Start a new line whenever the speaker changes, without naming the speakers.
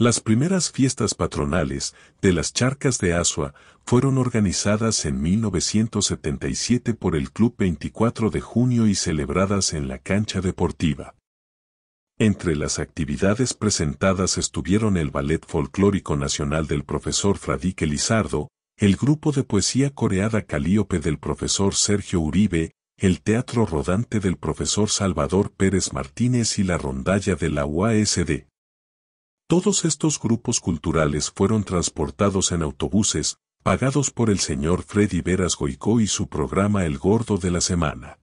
Las primeras fiestas patronales de las charcas de Asua fueron organizadas en 1977 por el Club 24 de junio y celebradas en la cancha deportiva. Entre las actividades presentadas estuvieron el Ballet Folclórico Nacional del profesor Fradique Lizardo, el grupo de poesía coreada Calíope del profesor Sergio Uribe, el teatro rodante del profesor Salvador Pérez Martínez y la rondalla de la UASD. Todos estos grupos culturales fueron transportados en autobuses, pagados por el señor Freddy Veras Goico y su programa El Gordo de la Semana.